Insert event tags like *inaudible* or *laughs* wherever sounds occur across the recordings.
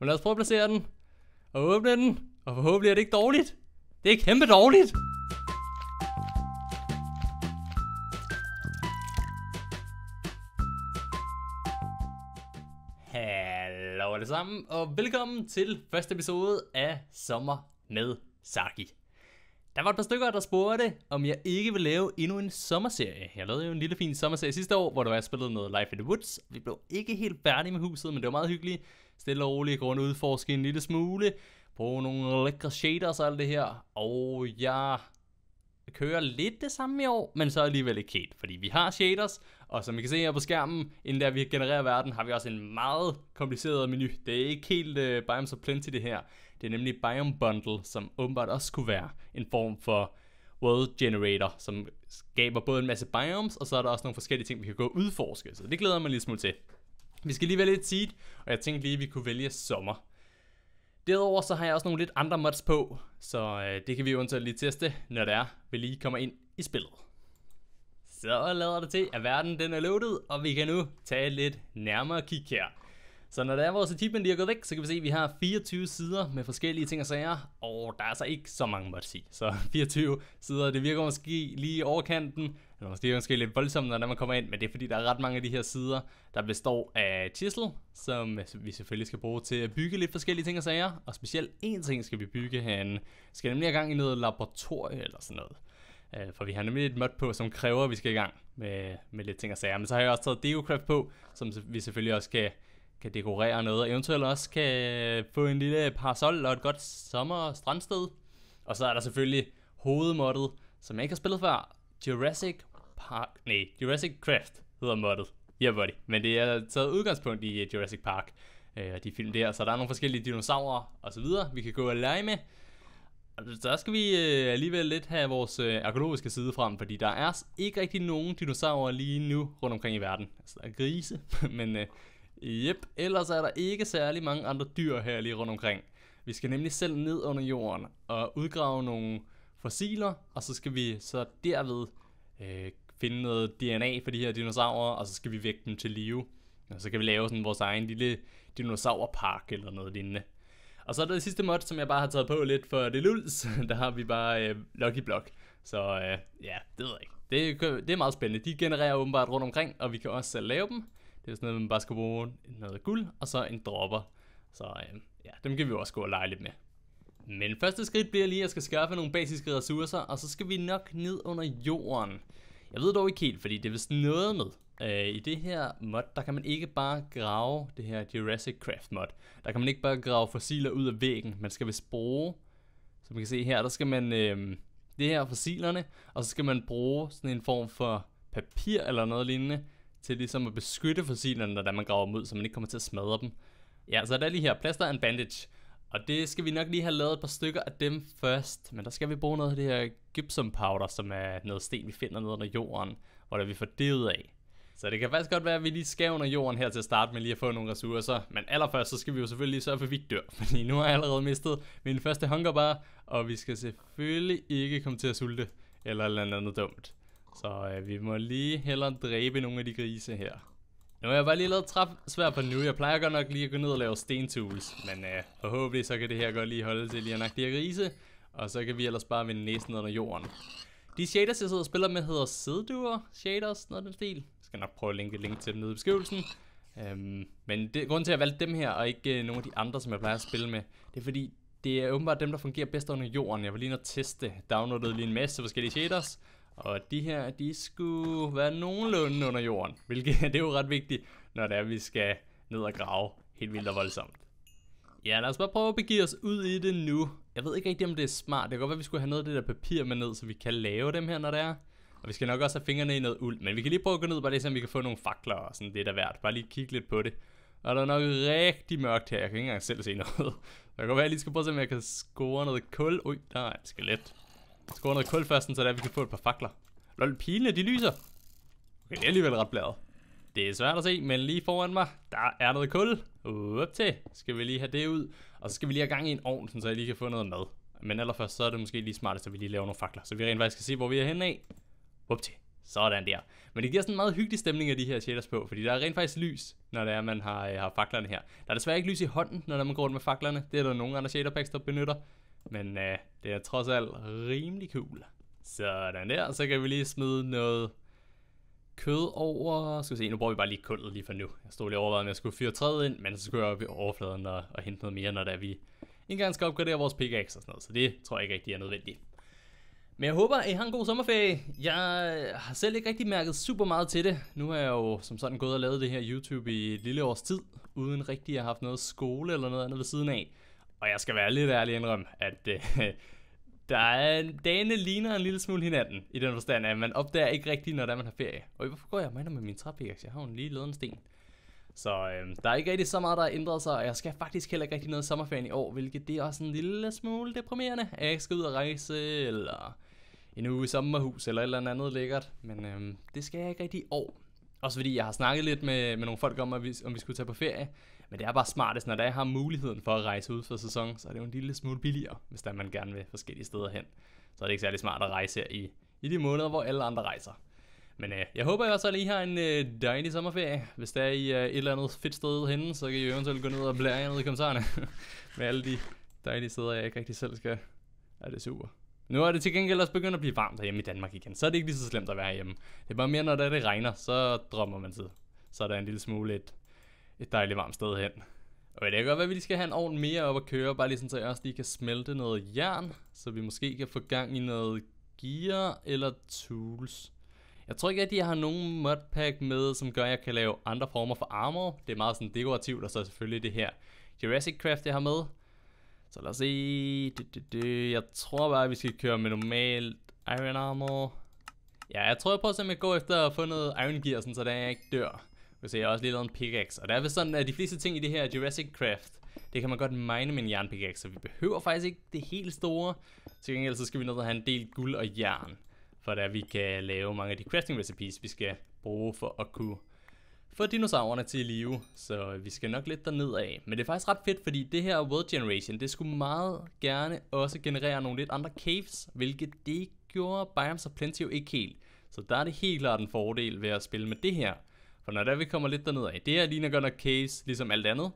Men lad os prøve at placere den. Og åbne den. Og forhåbentlig er det ikke dårligt. Det er kæmpe dårligt. Hallo alle sammen, og velkommen til første episode af Sommer med Saki. Der var et par stykker, der spurgte, om jeg ikke vil lave endnu en sommerserie. Jeg lavede jo en lille fin sommerserie sidste år, hvor der var spillet noget Life in the Woods. Vi blev ikke helt færdige med huset, men det var meget hyggeligt stille og roligt gå rundt og udforske en lille smule, bruge nogle lækre shaders og alt det her, og jeg kører lidt det samme i år, men så alligevel ikke helt, fordi vi har shaders, og som I kan se her på skærmen, inden der vi genererer verden, har vi også en meget kompliceret menu. Det er ikke helt uh, Biomes of Plenty det her. Det er nemlig Biome Bundle, som åbenbart også skulle være en form for World Generator, som skaber både en masse biomes, og så er der også nogle forskellige ting, vi kan gå og udforske. Så det glæder jeg mig lidt smule til. Vi skal lige vælge et seed, og jeg tænkte lige, at vi kunne vælge sommer. Derudover så har jeg også nogle lidt andre mods på, så øh, det kan vi jo lige teste, når det er, vi lige kommer ind i spillet. Så lader det til, at verden den er loaded, og vi kan nu tage lidt nærmere kig her. Så når der er vores achievement lige er gået væk, så kan vi se, at vi har 24 sider med forskellige ting og sager, og der er så ikke så mange måtte sige. Så 24 *laughs* sider, det virker måske lige overkanten, eller måske, måske lidt voldsomt, når man kommer ind, men det er fordi, der er ret mange af de her sider, der består af chisel, som vi selvfølgelig skal bruge til at bygge lidt forskellige ting og sager, og specielt én ting skal vi bygge herinde. Vi skal nemlig i gang i noget laboratorie eller sådan noget. Øh, for vi har nemlig et mod på, som kræver, at vi skal i gang med, med lidt ting og sager. Men så har jeg også taget DeoCraft på, som vi selvfølgelig også skal kan dekorere noget, og eventuelt også kan få en lille parasol og et godt sommer strandsted. Og så er der selvfølgelig hovedmoddet, som jeg ikke har spillet før, Jurassic Park, nej, Jurassic Craft hedder Ja, Yeah buddy, men det er taget udgangspunkt i øh, Jurassic Park øh, og de film der, så der er nogle forskellige dinosaurer og så videre, vi kan gå og lege med. Og så skal vi øh, alligevel lidt have vores arkeologiske side frem, fordi der er ikke rigtig nogen dinosaurer lige nu rundt omkring i verden. Altså, der er grise, *laughs* men Jep, ellers er der ikke særlig mange andre dyr her lige rundt omkring. Vi skal nemlig selv ned under jorden og udgrave nogle fossiler, og så skal vi så derved øh, finde noget DNA for de her dinosaurer, og så skal vi vække dem til live. Og så kan vi lave sådan vores egen lille dinosaurpark eller noget lignende. Og så er der det sidste mod, som jeg bare har taget på lidt for det luls. *laughs* Der har vi bare øh, Lucky Block. Så øh, ja, det ved jeg ikke. Det, det er meget spændende. De genererer åbenbart rundt omkring, og vi kan også selv lave dem. Det er sådan noget bare en bruge noget guld, og så en dropper. Så øh, ja, dem kan vi også gå og lege lidt med. Men første skridt bliver lige, at jeg skal skaffe nogle basiske ressourcer, og så skal vi nok ned under jorden. Jeg ved dog ikke helt, fordi det er vist noget med. Øh, I det her mod, der kan man ikke bare grave det her Jurassic Craft mod. Der kan man ikke bare grave fossiler ud af væggen. Man skal vist bruge, som man kan se her, der skal man øh, det her fossilerne, og så skal man bruge sådan en form for papir eller noget lignende, til ligesom at beskytte fossilerne, når man graver dem ud, så man ikke kommer til at smadre dem. Ja, så er der lige her, plaster and bandage. Og det skal vi nok lige have lavet et par stykker af dem først, men der skal vi bruge noget af det her gypsum powder, som er noget sten, vi finder nede under jorden, hvor der vi får det ud af. Så det kan faktisk godt være, at vi lige skal under jorden her til at starte med lige at få nogle ressourcer. Men allerførst, så skal vi jo selvfølgelig lige sørge for, at vi ikke dør. *laughs* Fordi nu har jeg allerede mistet min første hungerbar, og vi skal selvfølgelig ikke komme til at sulte eller noget andet dumt. Så øh, vi må lige hellere dræbe nogle af de grise her. Nu har jeg bare lige lavet svært på nu. Jeg plejer godt nok lige at gå ned og lave stentools. Men øh, forhåbentlig så kan det her godt lige holde til lige at nakke de her grise. Og så kan vi ellers bare vende næsen under jorden. De shaders, jeg sidder og spiller med, hedder Sidduer Shaders, noget af den stil. Jeg skal nok prøve at linke et link til dem nede i beskrivelsen. Øhm, men det, grunden til, at jeg valgte dem her, og ikke øh, nogle af de andre, som jeg plejer at spille med, det er fordi, det er åbenbart dem, der fungerer bedst under jorden. Jeg var lige nødt teste, downloadede lige en masse forskellige shaders, og de her, de skulle være nogenlunde under jorden, hvilket *laughs* det er jo ret vigtigt, når det er, vi skal ned og grave helt vildt og voldsomt. Ja, lad os bare prøve at begive os ud i det nu. Jeg ved ikke rigtig, om det er smart. Det kan godt være, at vi skulle have noget af det der papir med ned, så vi kan lave dem her, når det er. Og vi skal nok også have fingrene i noget uld, men vi kan lige prøve at gå ned, bare lige så vi kan få nogle fakler og sådan det der værd. Bare lige kigge lidt på det. Og der er nok rigtig mørkt her, jeg kan ikke engang selv se noget. Så *laughs* det kan godt være, at jeg lige skal prøve at se, om jeg kan score noget kul. Ui, der er et skelet går noget kul først, så der vi kan få et par fakler. Lol, pilene de lyser. Okay, det er alligevel ret bladet. Det er svært at se, men lige foran mig, der er noget kul. Op til. Skal vi lige have det ud. Og så skal vi lige have gang i en ovn, så jeg lige kan få noget mad. Men allerførst, så er det måske lige smartest, at vi lige laver nogle fakler. Så vi rent faktisk kan se, hvor vi er henne af. Op til. Sådan der. Men det giver sådan en meget hyggelig stemning af de her shaders på, fordi der er rent faktisk lys, når det er, man har, øh, har faklerne her. Der er desværre ikke lys i hånden, når man går rundt med faklerne. Det er der nogle andre shaderpacks, der benytter. Men øh, det er trods alt rimelig cool. Sådan der, så kan vi lige smide noget kød over. Skal vi se, nu bruger vi bare lige kullet lige for nu. Jeg stod lige overvejet, om jeg skulle fyre træet ind, men så skulle jeg op i overfladen og, og hente noget mere, når der vi engang skal opgradere vores pickaxe og sådan noget. Så det tror jeg ikke rigtig er nødvendigt. Men jeg håber, at I har en god sommerferie. Jeg har selv ikke rigtig mærket super meget til det. Nu har jeg jo som sådan gået og lavet det her YouTube i et lille års tid, uden rigtig at have haft noget skole eller noget andet ved siden af. Og jeg skal være lidt ærlig indrømme, at øh, *laughs* der er, dagene ligner en lille smule hinanden, i den forstand, at man opdager ikke rigtigt, når der man har ferie. Og hvorfor går jeg med med min træpiks? Jeg har jo lige lavet en sten. Så øh, der er ikke rigtig så meget, der har ændret sig, og jeg skal faktisk heller ikke rigtig noget sommerferien i år, hvilket det er også en lille smule deprimerende, at jeg skal ud og rejse, eller en uge i sommerhus, eller et eller andet lækkert. Men øh, det skal jeg ikke rigtig i år. Også fordi jeg har snakket lidt med, med nogle folk om, at vi, om vi skulle tage på ferie, men det er bare smartest, når jeg har muligheden for at rejse ud for sæsonen, så er det jo en lille smule billigere, hvis der man gerne vil forskellige steder hen. Så er det ikke særlig smart at rejse her i, i de måneder, hvor alle andre rejser. Men øh, jeg håber også, at I har en øh, dejlig sommerferie. Hvis der er I øh, et eller andet fedt sted henne, så kan I eventuelt gå ned og blære jer ned i kommentarerne. *laughs* med alle de dejlige steder, jeg ikke rigtig selv skal. Ja, det er super. Nu er det til gengæld også begyndt at blive varmt hjemme i Danmark igen, så er det ikke lige så slemt at være hjemme. Det er bare mere, når det regner, så drømmer man sig. Så er der en lille smule lidt et dejligt varmt sted hen. Og det kan godt være, at vi lige skal have en ovn mere op at køre, bare lige sådan, så jeg også lige kan smelte noget jern, så vi måske kan få gang i noget gear eller tools. Jeg tror ikke, at jeg har nogen modpack med, som gør, at jeg kan lave andre former for armor. Det er meget sådan dekorativt, og så selvfølgelig det her Jurassic Craft, jeg har med. Så lad os se. Jeg tror bare, at vi skal køre med normalt iron armor. Ja, jeg tror, jeg prøver at se, jeg går efter at få noget iron gear, sådan, så jeg ikke dør. Du ser, jeg har også lige lavet en pickaxe. Og der er vist sådan, at de fleste ting i det her Jurassic Craft, det kan man godt mine med en jernpickaxe, så vi behøver faktisk ikke det helt store. Til gengæld så skal vi at have en del guld og jern, for at vi kan lave mange af de crafting recipes, vi skal bruge for at kunne få dinosaurerne til live. Så vi skal nok lidt derned af. Men det er faktisk ret fedt, fordi det her World Generation, det skulle meget gerne også generere nogle lidt andre caves, hvilket det gjorde Biomes og Plenty jo ikke helt. Så der er det helt klart en fordel ved at spille med det her for når der vi kommer lidt derned af, det her ligner godt nok case, ligesom alt andet.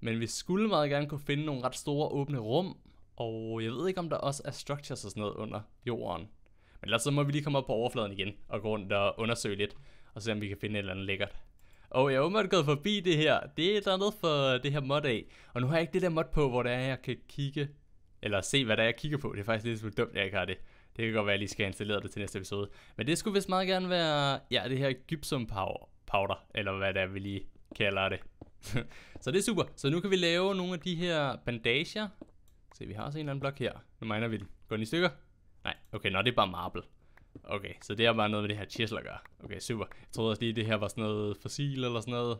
Men vi skulle meget gerne kunne finde nogle ret store åbne rum, og jeg ved ikke, om der også er structures og sådan noget under jorden. Men ellers så må vi lige komme op på overfladen igen og gå rundt og undersøge lidt, og se om vi kan finde et eller andet lækkert. Og jeg er åbenbart gået forbi det her. Det er der noget for det her mod af. Og nu har jeg ikke det der mod på, hvor det er, jeg kan kigge, eller se, hvad der er, jeg kigger på. Det er faktisk lidt så dumt, at jeg ikke har det. Det kan godt være, at jeg lige skal have installeret det til næste episode. Men det skulle vist meget gerne være, ja, det her gypsum power powder, eller hvad det er, vi lige kalder det. *laughs* så det er super. Så nu kan vi lave nogle af de her bandager. Se, vi har også en eller anden blok her. Nu mener vi den. Går den i stykker? Nej, okay, nå, det er bare marble. Okay, så det er bare noget med det her chisel at gøre. Okay, super. Jeg troede også lige, det her var sådan noget fossil eller sådan noget.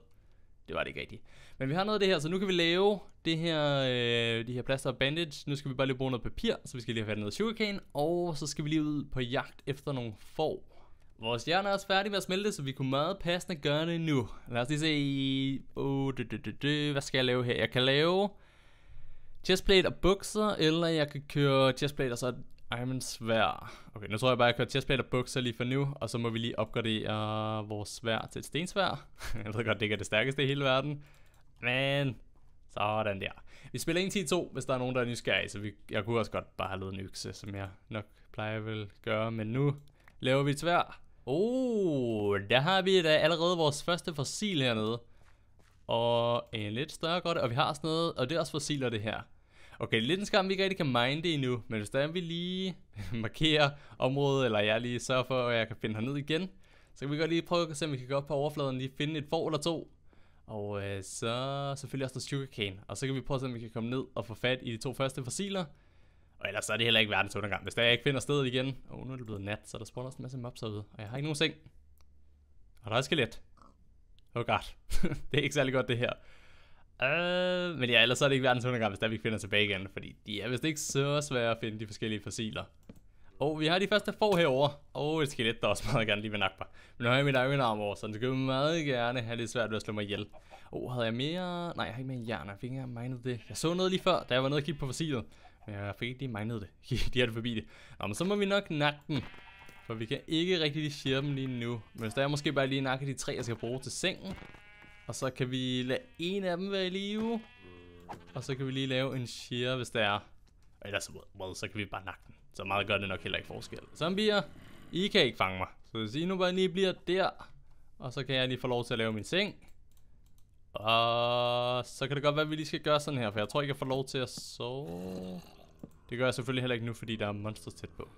Det var det ikke rigtigt. Men vi har noget af det her, så nu kan vi lave det her, øh, de her plaster og bandage. Nu skal vi bare lige bruge noget papir, så vi skal lige have fat i noget sugarcane. Og så skal vi lige ud på jagt efter nogle får. Vores hjerne er også færdig med at smelte, så vi kunne meget passende gøre det nu. Lad os lige se... Oh, du, du, du, du. Hvad skal jeg lave her? Jeg kan lave chestplate og bukser, eller jeg kan køre chestplate og så Iron svær. Okay, nu tror jeg bare, at jeg kører chestplate og bukser lige for nu, og så må vi lige opgradere vores svær til et stensvær. *laughs* jeg ved godt, det ikke er det stærkeste i hele verden. Men sådan der. Vi spiller 1-10-2, hvis der er nogen, der er nysgerrige, så vi, jeg kunne også godt bare have lavet en økse, som jeg nok plejer at vil gøre. Men nu laver vi et svær. Oh, der har vi da allerede vores første fossil hernede. Og en lidt større godt, og vi har sådan noget, og det er også fossiler det her. Okay, lidt en skam, vi ikke rigtig kan mine det endnu, men hvis der er, vi lige *laughs* markerer området, eller jeg lige sørger for, at jeg kan finde herned igen, så kan vi godt lige prøve at se, om vi kan gå op på overfladen lige finde et for eller to. Og øh, så selvfølgelig også noget sugarcane, og så kan vi prøve at se, om vi kan komme ned og få fat i de to første fossiler, og ellers så er det heller ikke verdens undergang. Hvis der jeg ikke finder stedet igen, åh, oh, nu er det blevet nat, så der spawner også en masse mobs herude, og jeg har ikke nogen seng. Og der er skelet. Oh god, *laughs* det er ikke særlig godt det her. Uh, men ja, ellers så er det ikke verdens undergang, hvis der vi ikke finder tilbage igen, fordi de er vist ikke så svære at finde de forskellige fossiler. Og oh, vi har de første få herover. Og oh, et skelet, der også meget gerne lige vil nakke mig. Men nu har jeg mit egen arm over, så den skal meget gerne have lidt svært ved at slå mig ihjel. Åh, oh, havde jeg mere... Nej, jeg har ikke mere jern. Jeg fik ikke engang det. Jeg så noget lige før, da jeg var nede og kigge på fossilet. Jeg fik ikke lige mindet det. *laughs* de er det forbi det. Nå, men så må vi nok nakke dem. For vi kan ikke rigtig lige dem lige nu. Men så er jeg måske bare lige nakke de tre, jeg skal bruge til sengen. Og så kan vi lade en af dem være i live. Og så kan vi lige lave en shear, hvis der er. Og ellers well, så kan vi bare nakke den. Så meget gør det nok heller ikke forskel. Zombier, I kan ikke fange mig. Så hvis I nu bare lige bliver der. Og så kan jeg lige få lov til at lave min seng. Og så kan det godt være, at vi lige skal gøre sådan her, for jeg tror ikke, jeg får lov til at sove. Det gør jeg selvfølgelig heller ikke nu, fordi der er monster tæt på.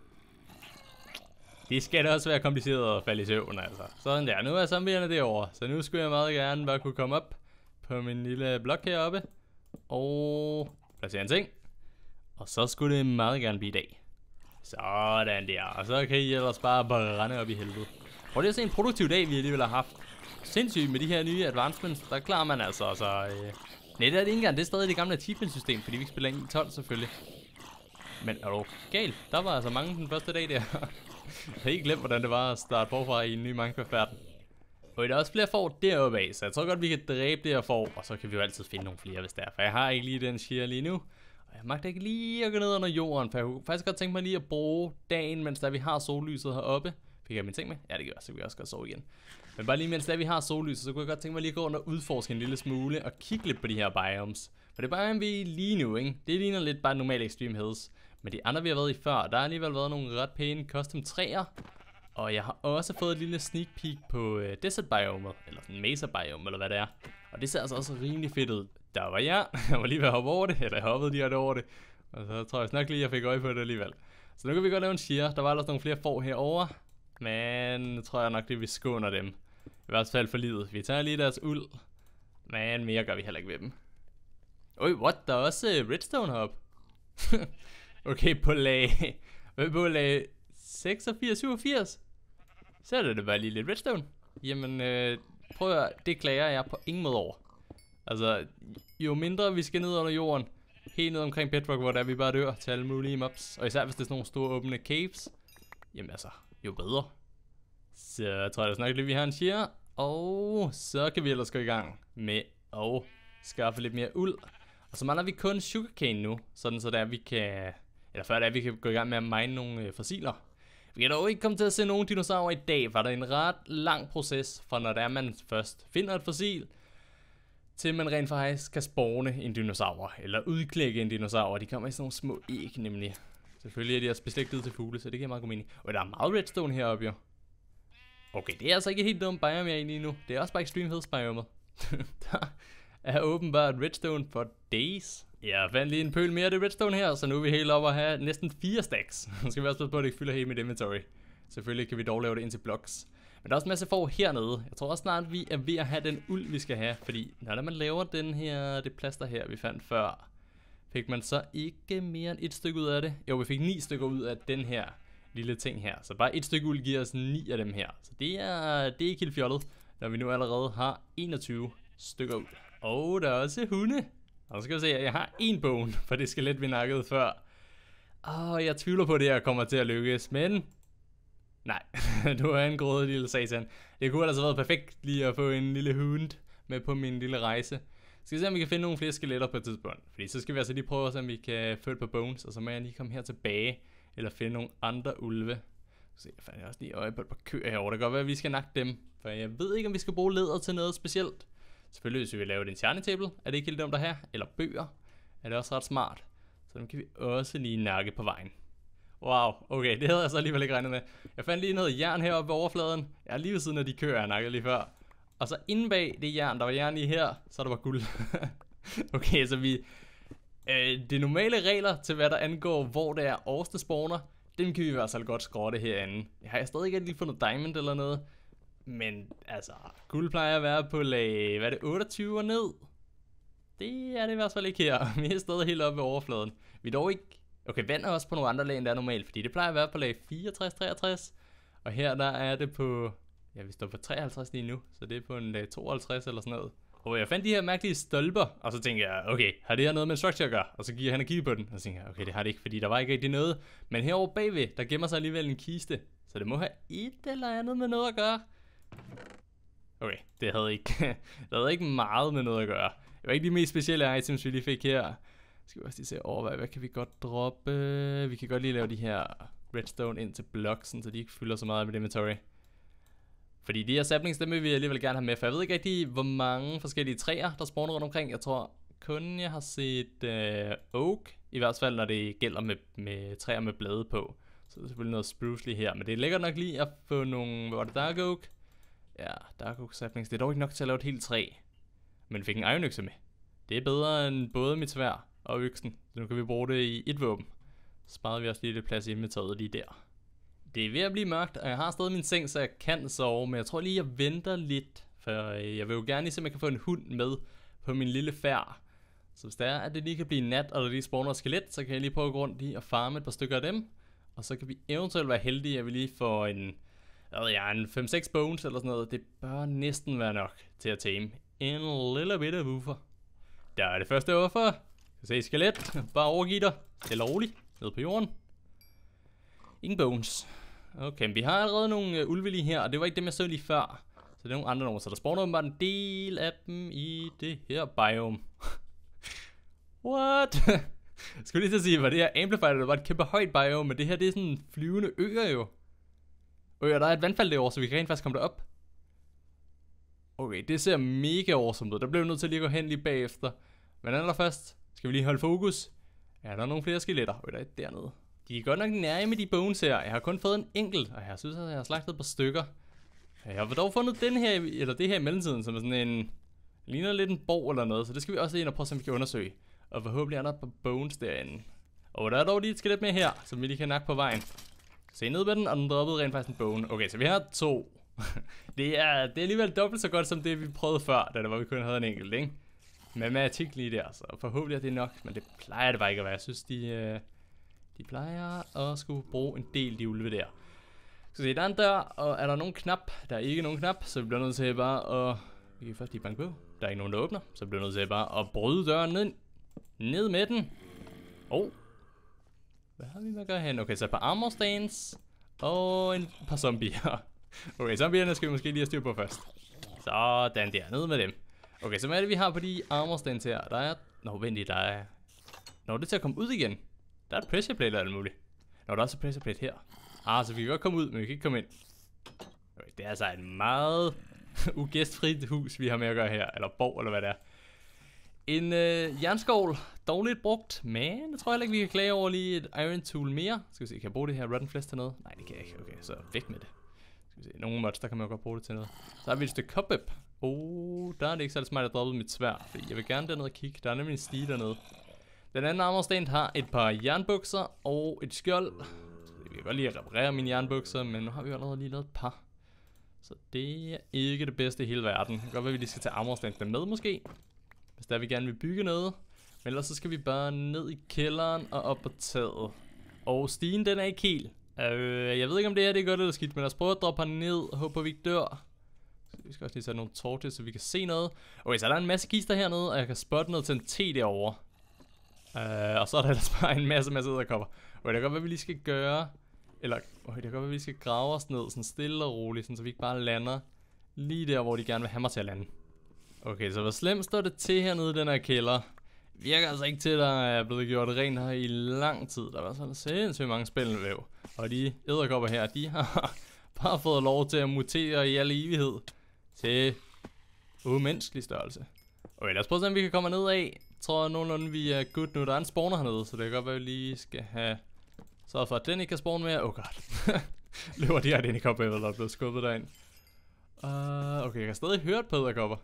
Det skal da også være kompliceret at falde i søvn, altså. Sådan der. Nu er zombierne derovre, så nu skulle jeg meget gerne bare kunne komme op på min lille blok heroppe. Og placere en ting. Og så skulle det meget gerne blive i dag. Sådan der. Og så kan I ellers bare brænde op i helvede. Og det er se en produktiv dag, vi alligevel har haft. Sindssygt med de her nye advancements, der klarer man altså. Så, øh... Nej, det er det ikke engang. Det er stadig det gamle achievement-system, fordi vi ikke spiller ind i 12 selvfølgelig. Men er du galt? Der var altså mange den første dag der. *laughs* jeg har ikke glemt, hvordan det var at starte forfra i en ny Minecraft-verden. Og der er også flere får deroppe af, så jeg tror godt, vi kan dræbe det her får, og så kan vi jo altid finde nogle flere, hvis der er. For jeg har ikke lige den shear lige nu, og jeg magter ikke lige at gå ned under jorden, for jeg kunne faktisk godt tænke mig lige at bruge dagen, mens der vi har sollyset heroppe. Fik jeg min ting med? Ja, det gør jeg, så kan også godt sove igen. Men bare lige mens der vi har sollyset, så kunne jeg godt tænke mig lige at gå under og udforske en lille smule, og kigge lidt på de her biomes. For det er bare, vi lige nu, ikke? Det ligner lidt bare normal extreme heads. Men de andre, vi har været i før, der har alligevel været nogle ret pæne custom træer. Og jeg har også fået et lille sneak peek på øh, Desert Biome, eller sådan Mesa Biome, eller hvad det er. Og det ser altså også rimelig fedt ud. Der var jeg, *laughs* jeg var lige ved at hoppe over det, eller jeg hoppede lige over det. Og så tror jeg snart lige, at jeg fik øje på det alligevel. Så nu kan vi godt lave en shear. Der var ellers nogle flere får herover, men nu tror jeg nok, det vi skåner dem. I hvert fald for livet. Vi tager lige deres uld, men mere gør vi heller ikke ved dem. Oj, what? Der er også øh, redstone herop. *laughs* Okay, på lag... Hvad på lag 86, 87? Så er det bare lige lidt redstone. Jamen, øh, prøv at det klager jeg på ingen måde over. Altså, jo mindre vi skal ned under jorden, helt ned omkring bedrock, hvor der vi bare dør til alle mulige mobs. Og især hvis det er sådan nogle store åbne caves, jamen altså, jo bedre. Så jeg tror da snart lige, vi har en shear. Og så kan vi ellers gå i gang med at skaffe lidt mere uld. Og så mangler vi kun sugarcane nu, sådan så der vi kan eller før det er, vi kan gå i gang med at mine nogle øh, fossiler. Vi kan dog ikke komme til at se nogen dinosaurer i dag, for der er en ret lang proces fra når det er, man først finder et fossil, til man rent faktisk kan spawne en dinosaur, eller udklække en dinosaur. De kommer i sådan nogle små æg, nemlig. Selvfølgelig er de også beslægtet til fugle, så det giver meget god mening. Og der er meget redstone heroppe, jo. Okay, det er altså ikke helt dumt biome, jeg er inde i nu. Det er også bare extreme fed biome. *laughs* er åbenbart redstone for days. Ja, fandt lige en pøl mere af det redstone her, så nu er vi helt oppe at have næsten fire stacks. *laughs* Nu skal vi også passe på, at det ikke fylder hele mit inventory. Selvfølgelig kan vi dog lave det ind til blocks. Men der er også en masse for hernede. Jeg tror også snart, vi er ved at have den uld, vi skal have. Fordi når man laver den her, det plaster her, vi fandt før, fik man så ikke mere end et stykke ud af det. Jo, vi fik ni stykker ud af den her lille ting her. Så bare et stykke uld giver os ni af dem her. Så det er, det er ikke helt fjollet, når vi nu allerede har 21 stykker ud. Og der er også hunde. Og så skal vi se, at jeg har en bone for det skelet, vi nakkede før. Åh, jeg tvivler på, at det her kommer til at lykkes, men... Nej, *laughs* du er en grådig lille satan. Det kunne altså have været perfekt lige at få en lille hund med på min lille rejse. Så skal vi se, om vi kan finde nogle flere skeletter på et tidspunkt. Fordi så skal vi altså lige prøve at se, om vi kan følge på bones, og så må jeg lige komme her tilbage. Eller finde nogle andre ulve. Så jeg fandt også lige øje på et par køer herovre. Det kan godt være, at vi skal nakke dem. For jeg ved ikke, om vi skal bruge læder til noget specielt. Selvfølgelig, hvis vi vil lave et interne table, er det ikke helt dumt at have, eller bøger, er det også ret smart. Så dem kan vi også lige nakke på vejen. Wow, okay, det havde jeg så alligevel ikke regnet med. Jeg fandt lige noget jern heroppe ved overfladen. Jeg er lige ved siden af de køer, jeg nakkede lige før. Og så inde bag det jern, der var jern lige her, så der var guld. *laughs* okay, så vi... Øh, de normale regler til, hvad der angår, hvor det er årste spawner, dem kan vi i hvert fald godt skrotte herinde. Jeg har stadig ikke lige fundet diamond eller noget. Men altså, guld plejer at være på lag, hvad er det, 28 og ned? Det er det i hvert fald ikke her. *laughs* Vi er stadig helt oppe ved overfladen. Vi er dog ikke... Okay, vand er også på nogle andre lag, end det er normalt, fordi det plejer at være på lag 64-63. Og her der er det på... Ja, vi står på 53 lige nu, så det er på en lag 52 eller sådan noget. Og jeg fandt de her mærkelige stolper, og så tænkte jeg, okay, har det her noget med en structure at gøre? Og så gik jeg hen og kiggede på den, og så tænkte jeg, okay, det har det ikke, fordi der var ikke rigtig noget. Men herovre bagved, der gemmer sig alligevel en kiste, så det må have et eller andet med noget at gøre. Okay, det havde ikke, *laughs* det havde ikke meget med noget at gøre. Det var ikke de mest specielle items, vi lige fik her. Skal vi også lige se over, hvad kan vi godt droppe? Vi kan godt lige lave de her redstone ind til bloksen, så de ikke fylder så meget af mit inventory. Fordi de her saplings, dem vil vi alligevel gerne have med, for jeg ved ikke rigtig, hvor mange forskellige træer, der spawner rundt omkring. Jeg tror kun, jeg har set øh, oak, i hvert fald når det gælder med, med træer med blade på. Så der er selvfølgelig noget spruce lige her, men det er lækkert nok lige at få nogle, hvor det dark oak, Ja, Dark Oak Saplings. Det er dog ikke nok til at lave et helt træ. Men fik en økse med. Det er bedre end både mit svær og øksen. Så nu kan vi bruge det i et våben. Så sparede vi også lige lidt plads i inventaret lige der. Det er ved at blive mørkt, og jeg har stadig min seng, så jeg kan sove, men jeg tror lige, jeg venter lidt, for øh, jeg vil jo gerne lige se, om jeg kan få en hund med på min lille færd. Så hvis det er, at det lige kan blive nat, og der lige spawner skelet, så kan jeg lige prøve at gå rundt lige og farme et par stykker af dem. Og så kan vi eventuelt være heldige, at vi lige får en, hvad ved jeg, en 5-6 bones eller sådan noget, det bør næsten være nok til at tame en lille bitte woofer. Der er det første offer. Kan se skelet. Bare overgiv dig. Det er lovligt. Ned på jorden. Ingen bones. Okay, vi har allerede nogle øh, ulvelige her, og det var ikke dem, jeg så lige før. Så det er nogle andre nogle, så der spawner åbenbart en del af dem i det her biome. *laughs* What? *laughs* Skulle lige til at sige, var det her Amplified, eller var det et kæmpe højt biome, men det her, det er sådan flyvende øer jo. Og okay, der er et vandfald derovre, så vi kan rent faktisk komme derop. Okay, det ser mega awesome ud. Der bliver vi nødt til lige at gå hen lige bagefter. Men først? skal vi lige holde fokus. Er der nogle flere skeletter? Øh, der er et dernede. De er godt nok nære med de bones her. Jeg har kun fået en enkelt, og jeg synes, at jeg har slagtet et par stykker. Jeg har dog fundet den her, eller det her i mellemtiden, som er sådan en... Ligner lidt en borg eller noget, så det skal vi også ind og prøve, som vi kan undersøge. Og forhåbentlig er der et par bones derinde. Og der er dog lige et skelet med her, som vi lige kan nakke på vejen. Se ned med den, og den droppede rent faktisk en bone. Okay, så vi har to. *laughs* det, er, det er alligevel dobbelt så godt som det, vi prøvede før, da det var, vi kun havde en enkelt, ikke? Matematik lige der, så forhåbentlig er det nok, men det plejer det bare ikke at være. Jeg synes, de, øh, de plejer at skulle bruge en del de der. Så se, der er en dør, og er der nogen knap? Der er ikke nogen knap, så vi bliver nødt til bare at... Vi kan først lige banke på. Der er ikke nogen, der åbner, så vi bliver nødt til bare at bryde døren ned. Ned med den. Åh, oh, hvad har vi nok at have? Okay, så et par armor stands. Og en par zombier. Okay, zombierne skal vi måske lige have styr på først. Sådan der, ned med dem. Okay, så hvad er det, vi har på de armor stands her? Der er... Nå, vent lige, der er... Nå, det er til at komme ud igen. Der er et pressure plate eller alt muligt. Nå, der er også et pressure plate her. Ah, så vi kan godt komme ud, men vi kan ikke komme ind. Okay, det er altså et meget *laughs* ugæstfrit hus, vi har med at gøre her. Eller borg, eller hvad det er. En øh, jernskovl, dårligt brugt, men jeg tror heller ikke, vi kan klage over lige et Iron Tool mere. Skal vi se, kan jeg bruge det her Rotten Flesh til noget? Nej, det kan jeg ikke. Okay, så væk med det. Skal vi se, nogle mods, der kan man jo godt bruge det til noget. Så har vi et stykke Cobweb. Oh, der er det ikke særlig smart, at droppe mit svær, for jeg vil gerne dernede og kigge. Der er nemlig en stige dernede. Den anden armorstand har et par jernbukser og et skjold. Så jeg vil godt lige reparere mine jernbukser, men nu har vi jo allerede lige lavet et par. Så det er ikke det bedste i hele verden. Det kan godt være, at vi lige skal tage armorstanden med måske. Hvis der vi gerne vil bygge noget. Men ellers så skal vi bare ned i kælderen og op på taget. Og stigen den er ikke helt. Øh, jeg ved ikke om det her det er godt eller skidt, men lad os prøve at droppe her ned og håbe på, vi ikke dør. Vi skal også lige tage nogle torches, så vi kan se noget. Okay, så er der en masse kister hernede, og jeg kan spotte noget til en T derovre. Øh, og så er der ellers bare en masse, masse æderkopper. Okay, det kan godt hvad vi lige skal gøre... Eller, okay, det kan godt være, vi lige skal grave os ned, sådan stille og roligt, sådan, så vi ikke bare lander lige der, hvor de gerne vil have mig til at lande. Okay, så hvor slemt står det til hernede i den her kælder virker altså ikke til, at der er blevet gjort rent her i lang tid. Der var sådan sindssygt mange væv. Og de æderkopper her, de har *laughs* bare fået lov til at mutere i al evighed til umenneskelig størrelse. Okay, lad os prøve at se, om vi kan komme ned af. Jeg tror nogenlunde, vi er good nu. Der er en spawner hernede, så det kan godt være, at vi lige skal have så for, at den ikke kan spawne mere. Oh god. *laughs* Løber de her ind i kopper, eller er blevet skubbet derind. Uh, okay, jeg kan stadig høre et par æderkopper.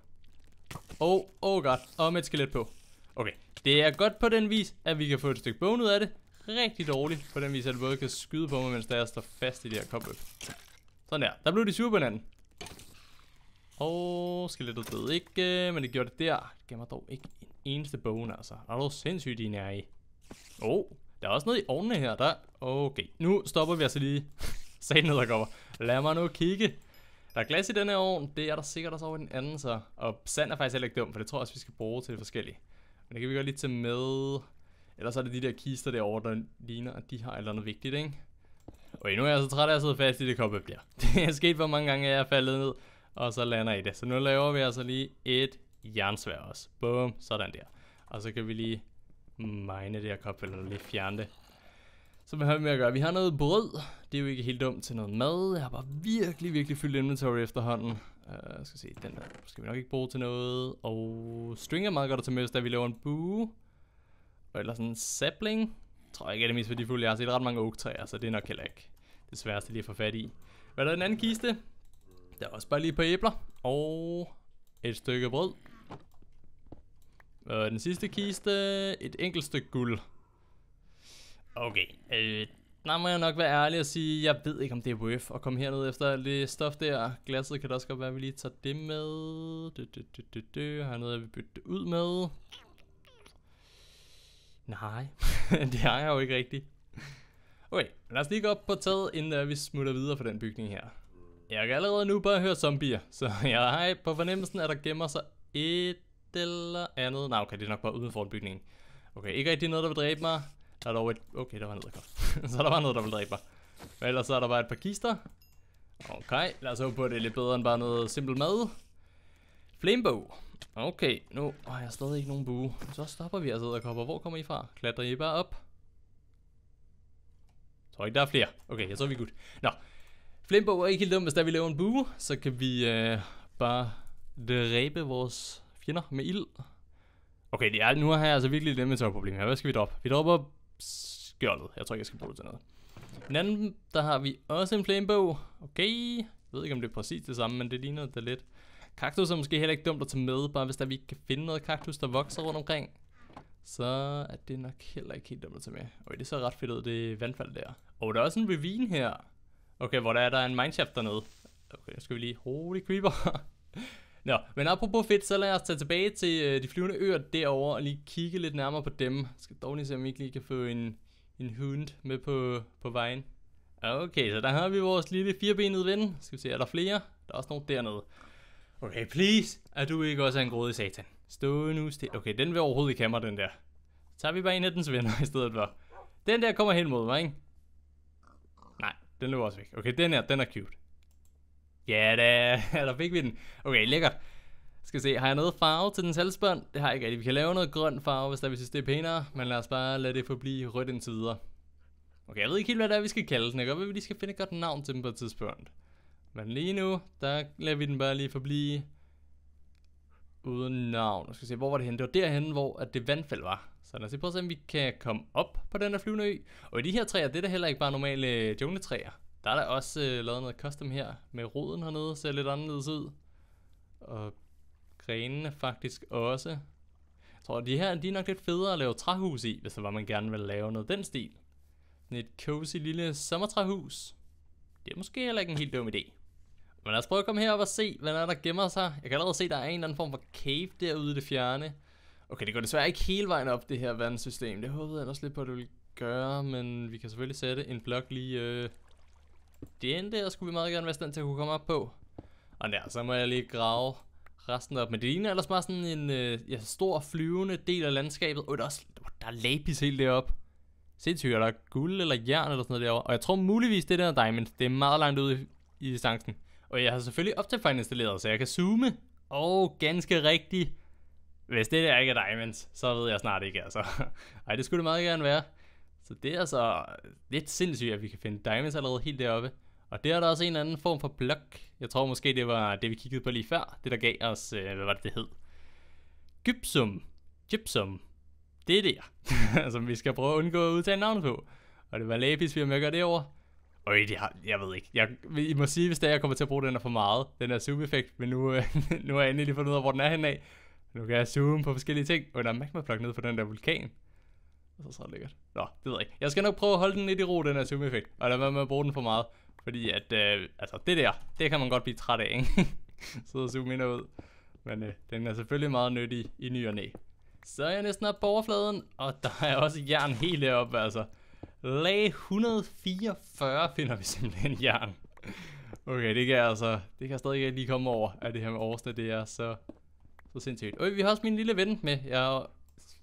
Oh, oh god. Og med et skelet på. Okay. Det er godt på den vis, at vi kan få et stykke bone ud af det. Rigtig dårligt på den vis, at du både kan skyde på mig, mens der står fast i det her kobbel. Sådan der. Der blev de sure på hinanden. Og skelettet døde ikke, øh, men det gjorde det der. Det gav mig dog ikke en eneste bone, altså. Er du sindssygt, din er i? E? Oh, der er også noget i ovnene her, der... Okay, nu stopper vi altså lige sagen ned og kommer. Lad mig nu kigge. Der er glas i den her ovn, det er der sikkert også over i den anden, så... Og sand er faktisk heller ikke dum, for det tror jeg også, vi skal bruge til det forskellige. Men det kan vi godt lige tage med. Ellers er det de der kister derovre, der ligner, at de har et eller andet vigtigt, ikke? Og nu er jeg så træt af at sidde fast i det koppe bliver. *laughs* Det er sket for mange gange, at jeg er faldet ned, og så lander i det. Så nu laver vi altså lige et jernsvær også. Bum, sådan der. Og så kan vi lige mine det her koppe, eller lige fjerne det. Så hvad har vi med at gøre? Vi har noget brød. Det er jo ikke helt dumt til noget mad. Jeg har bare virkelig, virkelig fyldt inventory efterhånden. Uh, skal se, den her skal vi nok ikke bruge til noget. Og string er meget godt at tage med, da vi laver en bue. Og eller sådan en sapling. Jeg tror ikke, det er det mest værdifulde. Jeg har set ret mange oak-træer, så det er nok heller ikke det sværeste lige at få fat i. Hvad er der en anden kiste? Der er også bare lige et par æbler. Og et stykke brød. Og den sidste kiste, et enkelt stykke guld. Okay, øh, der må jeg nok være ærlig og sige, jeg ved ikke, om det er worth at komme herned efter det stof der. Glasset kan da også godt være, at vi lige tager det med. Du, du, du, du, du. Har noget, jeg vil bytte det ud med? Nej, *laughs* det har jeg jo ikke rigtigt. Okay, lad os lige gå op på taget, inden vi smutter videre fra den bygning her. Jeg kan allerede nu bare høre zombier, så *laughs* jeg er på fornemmelsen, at der gemmer sig et eller andet. Nej, okay, det er nok bare uden for bygningen. Okay, ikke rigtig noget, der vil dræbe mig. Der er dog et... Okay, der var en edderkop. *laughs* så der var noget, der ville dræbe mig. Men ellers så er der bare et par kister. Okay, lad os håbe på, at det er lidt bedre end bare noget simpel mad. Flamebow. Okay, nu har jeg stadig ikke nogen bue. Så stopper vi altså kopper. Hvor kommer I fra? Klatrer I bare op? Jeg tror ikke, der er flere. Okay, jeg tror, vi er godt. Nå. Flamebow er ikke helt dum, hvis der vi laver en bue. Så kan vi øh, bare dræbe vores fjender med ild. Okay, det er, nu har jeg altså virkelig et problem her. Hvad skal vi droppe? Vi dropper skjoldet. Jeg tror ikke, jeg skal bruge det til noget. Den anden, der har vi også en planebog. Okay, jeg ved ikke, om det er præcis det samme, men det ligner det lidt. Kaktus er måske heller ikke dumt at tage med, bare hvis der vi ikke kan finde noget kaktus, der vokser rundt omkring. Så er det nok heller ikke helt dumt at tage med. Og okay, det ser ret fedt ud, det vandfald der. Og der er også en ravine her. Okay, hvor der er der en mineshaft dernede. Okay, nu skal vi lige... Holy creeper. Nå, men apropos fedt, så lad os tage tilbage til øh, de flyvende øer derover og lige kigge lidt nærmere på dem. Jeg skal dog lige se, om vi ikke lige kan få en, en hund med på, på vejen. Okay, så der har vi vores lille firebenede ven. Skal vi se, er der flere? Der er også nogen dernede. Okay, please, er du ikke også en grådig satan? Stå nu stille. Okay, den vil overhovedet ikke kamera, den der. Så tager vi bare en af dens venner *laughs* i stedet for. Den der kommer hen mod mig, ikke? Nej, den løber også væk. Okay, den her, den er cute. Ja da, der *laughs* fik vi den. Okay, lækkert. Skal se, har jeg noget farve til den halsbånd? Det har jeg ikke rigtigt. Vi kan lave noget grøn farve, hvis der vi synes, det er pænere, men lad os bare lade det forblive rødt indtil videre. Okay, jeg ved ikke helt, hvad det er, vi skal kalde den. Jeg godt, vi lige skal finde et godt navn til den på et tidspunkt. Men lige nu, der lader vi den bare lige forblive uden navn. Nu skal se, hvor var det henne? Det var derhen, hvor at det vandfald var. Så lad os se på, om vi kan komme op på den her flyvende ø. Og i de her træer, det er da heller ikke bare normale øh, jungletræer. Der er der også øh, lavet noget custom her med roden hernede, ser lidt anderledes ud. Og grenene faktisk også. Jeg tror, de her de er nok lidt federe at lave træhus i, hvis det var, man gerne ville lave noget den stil. Sådan et cozy lille sommertræhus. Det er måske heller ikke en helt dum idé. Men lad os prøve at komme herop og se, hvad der er, der gemmer sig. Jeg kan allerede se, at der er en eller anden form for cave derude i det fjerne. Okay, det går desværre ikke hele vejen op, det her vandsystem. Det håbede jeg ellers lidt på, at det ville gøre, men vi kan selvfølgelig sætte en blok lige øh, den der skulle vi meget gerne være stand til at kunne komme op på. Og der, så må jeg lige grave resten op. Men det ligner ellers bare sådan en øh, ja, stor flyvende del af landskabet. Og der er, også, der er lapis helt deroppe. Sindssygt, er der guld eller jern eller sådan noget derovre. Og jeg tror muligvis det der er diamond, det er meget langt ude i, i distancen. Og jeg har selvfølgelig Optifine installeret, så jeg kan zoome. Og oh, ganske rigtigt. Hvis det der ikke er diamonds, så ved jeg snart ikke altså. *laughs* Ej, det skulle det meget gerne være. Så det er altså lidt sindssygt, at vi kan finde diamonds allerede helt deroppe. Og det er der også en eller anden form for blok. Jeg tror måske, det var det, vi kiggede på lige før. Det, der gav os, øh, hvad var det, det hed? Gypsum. Gypsum. Det er der, *laughs* som vi skal prøve at undgå at udtale navnet på. Og det var lapis, vi har med at gøre det over. det har, jeg ved ikke. Jeg, I må sige, hvis det er, jeg kommer til at bruge den her for meget. Den er zoom-effekt, men nu, øh, *laughs* nu er jeg endelig fundet ud af, hvor den er henad. Nu kan jeg zoome på forskellige ting under magma ned på den der vulkan. Det er så lækkert. Nå, det ved jeg ikke. Jeg skal nok prøve at holde den lidt i ro, den her zoom effekt Og lad være med at bruge den for meget. Fordi at, øh, altså det der, det kan man godt blive træt af, ikke? *laughs* Sidde og zoome ind og ud. Men øh, den er selvfølgelig meget nyttig i ny og næ. Så er jeg næsten oppe på overfladen, og der er også jern helt deroppe, altså. Lag 144 finder vi simpelthen jern. Okay, det kan jeg altså, det kan jeg stadig ikke lige komme over, at det her med årsene, det er så, så sindssygt. Øj, vi har også min lille ven med. Jeg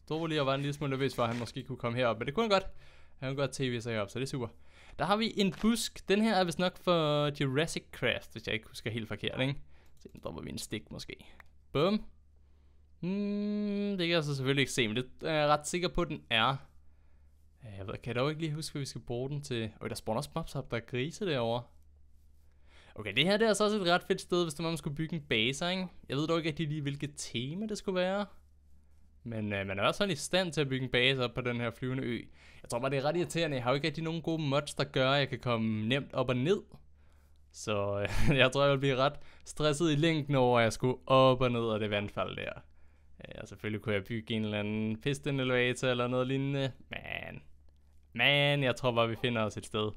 stod lige og var en lille smule nervøs for, at han måske kunne komme herop. Men det kunne han godt. Han kunne godt tv sig herop, så det er super. Der har vi en busk. Den her er vist nok for Jurassic Craft, hvis jeg ikke husker helt forkert, ikke? Så den dropper vi en stik måske. Bum. Mm, det kan jeg så selvfølgelig ikke se, men det er jeg ret sikker på, at den er. Jeg ved, kan jeg dog ikke lige huske, hvad vi skal bruge den til. Og der spawner også mobs op, der er grise derovre. Okay, det her det er så altså også et ret fedt sted, hvis man skulle bygge en base, ikke? Jeg ved dog ikke rigtig lige, hvilket tema det skulle være. Men øh, man er også sådan i stand til at bygge en base op på den her flyvende ø. Jeg tror bare, det er ret irriterende. Jeg har jo ikke rigtig nogen gode mods, der gør, at jeg kan komme nemt op og ned. Så øh, *laughs* jeg tror, jeg vil blive ret stresset i længden over, at jeg skulle op og ned af det vandfald der. Ja, selvfølgelig kunne jeg bygge en eller anden piston elevator eller noget lignende, men... Men jeg tror bare, vi finder os et sted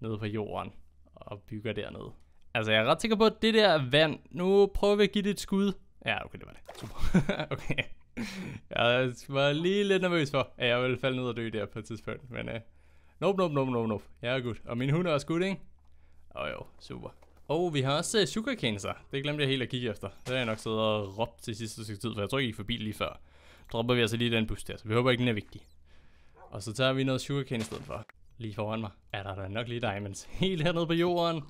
nede på jorden og bygger dernede. Altså, jeg er ret sikker på, at det der vand... Nu prøver vi at give det et skud. Ja, okay, det var det. Super. *laughs* okay. *laughs* jeg var lige lidt nervøs for, at jeg ville falde ned og dø der på et tidspunkt. Men uh, nope, nope, nope, nope, nope. Jeg er god. Og min hund er også god, ikke? Åh oh, jo, super. Og vi har også uh, øh, sugarcancer. Det glemte jeg helt at kigge efter. Det har jeg nok siddet og råbt til sidste stykke tid, for jeg tror ikke, I forbi lige før. Dropper vi altså lige den bus der, så vi håber ikke, den er vigtig. Og så tager vi noget sugarcane i stedet for. Lige foran mig er der da nok lige diamonds. *laughs* Helt hernede på jorden.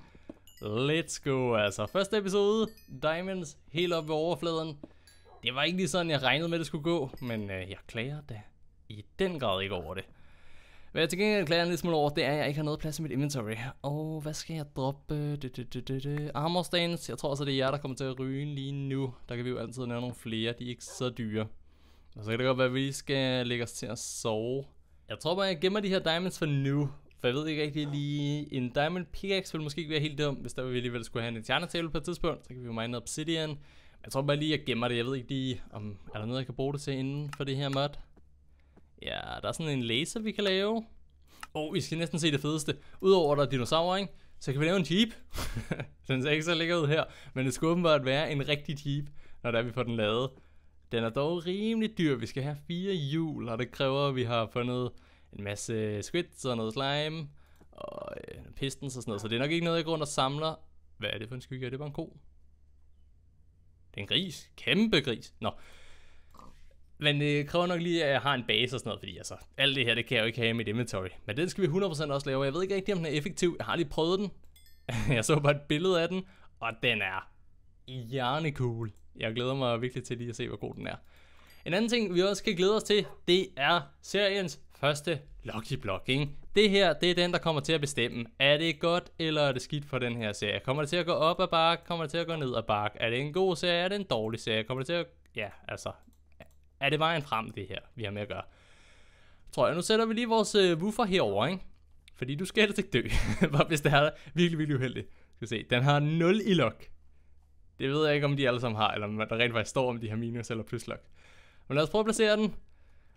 Let's go, altså. Første episode. Diamonds helt op ved overfladen. Det var ikke lige sådan, jeg regnede med, at det skulle gå, men øh, jeg klager da i den grad ikke over det. Hvad jeg til gengæld klager en lille smule over, det er, at jeg ikke har noget plads i mit inventory. Og hvad skal jeg droppe? Det, det, det, Armor stands. Jeg tror også, det er jer, der kommer til at ryge lige nu. Der kan vi jo altid nævne nogle flere. De er ikke så dyre. Og så kan det godt være, at vi skal lægge os til at sove. Jeg tror bare, jeg gemmer de her diamonds for nu. For jeg ved ikke rigtig lige... En diamond pickaxe ville måske ikke være helt dum, hvis der vi alligevel skulle have en enchanter table på et tidspunkt. Så kan vi jo mine obsidian. Jeg tror bare lige, jeg gemmer det. Jeg ved ikke lige, om er der noget, jeg kan bruge det til inden for det her mod. Ja, der er sådan en laser, vi kan lave. Åh, oh, vi skal næsten se det fedeste. Udover der er dinosaurer, ikke? Så kan vi lave en jeep. *laughs* den ser ikke så lækker ud her, men det skulle åbenbart være en rigtig jeep, når der vi får den lavet. Den er dog rimelig dyr. Vi skal have fire hjul, og det kræver, at vi har fundet en masse squids og noget slime og øh, pistons og sådan noget. Så det er nok ikke noget, jeg går rundt og samler. Hvad er det for en skygge? Er det bare en ko? Det er en gris. Kæmpe gris. Nå. Men det øh, kræver nok lige, at jeg har en base og sådan noget, fordi altså, alt det her, det kan jeg jo ikke have i mit inventory. Men den skal vi 100% også lave, jeg ved ikke rigtig, om den er effektiv. Jeg har lige prøvet den. *laughs* jeg så bare et billede af den, og den er hjernekugle. Jeg glæder mig virkelig til lige at se, hvor god den er. En anden ting, vi også skal glæde os til, det er seriens første Lucky Block, ikke? Det her, det er den, der kommer til at bestemme. Er det godt, eller er det skidt for den her serie? Kommer det til at gå op ad bakke? Kommer det til at gå ned ad bakke? Er det en god serie? Er det en dårlig serie? Kommer det til at... Ja, altså... Er det vejen frem, det her, vi har med at gøre? Tror jeg, nu sætter vi lige vores øh, woofer herover, ikke? Fordi du skal ikke dø, *laughs* hvis det er virkelig, virkelig uheldigt. Skal se, den har 0 i lok. Det ved jeg ikke, om de alle sammen har, eller om der rent faktisk står, om de har minus eller plus lok. Men lad os prøve at placere den,